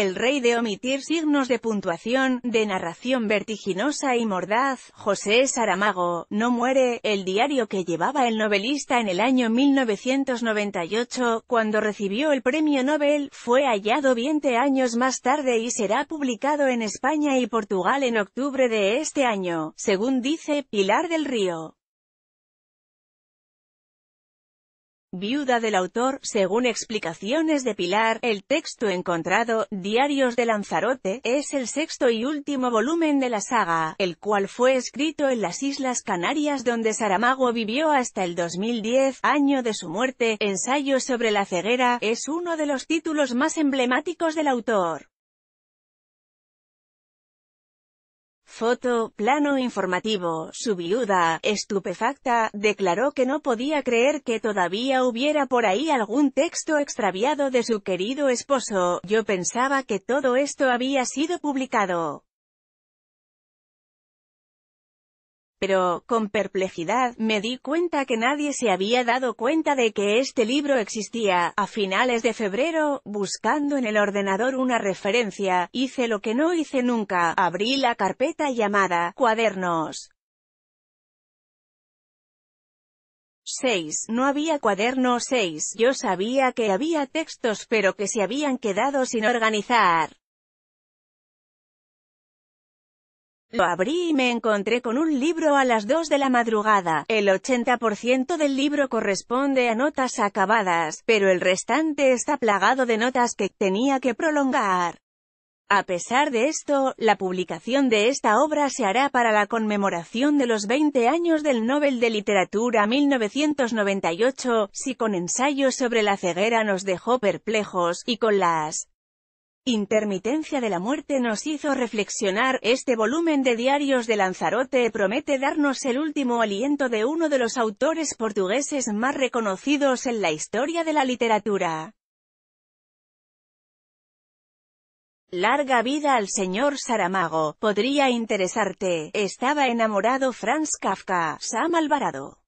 el rey de omitir signos de puntuación, de narración vertiginosa y mordaz, José Saramago, no muere, el diario que llevaba el novelista en el año 1998, cuando recibió el premio Nobel, fue hallado 20 años más tarde y será publicado en España y Portugal en octubre de este año, según dice Pilar del Río. viuda del autor, según explicaciones de Pilar, el texto encontrado, Diarios de Lanzarote, es el sexto y último volumen de la saga, el cual fue escrito en las Islas Canarias donde Saramago vivió hasta el 2010, año de su muerte, Ensayo sobre la ceguera, es uno de los títulos más emblemáticos del autor. Foto, plano informativo, su viuda, estupefacta, declaró que no podía creer que todavía hubiera por ahí algún texto extraviado de su querido esposo, yo pensaba que todo esto había sido publicado. Pero, con perplejidad, me di cuenta que nadie se había dado cuenta de que este libro existía. A finales de febrero, buscando en el ordenador una referencia, hice lo que no hice nunca, abrí la carpeta llamada «Cuadernos». 6. No había cuaderno 6. Yo sabía que había textos pero que se habían quedado sin organizar. Lo abrí y me encontré con un libro a las dos de la madrugada. El 80% del libro corresponde a notas acabadas, pero el restante está plagado de notas que tenía que prolongar. A pesar de esto, la publicación de esta obra se hará para la conmemoración de los 20 años del Nobel de Literatura 1998, si con ensayos sobre la ceguera nos dejó perplejos, y con las Intermitencia de la muerte nos hizo reflexionar, este volumen de diarios de Lanzarote promete darnos el último aliento de uno de los autores portugueses más reconocidos en la historia de la literatura. Larga vida al señor Saramago, podría interesarte, estaba enamorado Franz Kafka, Sam Alvarado.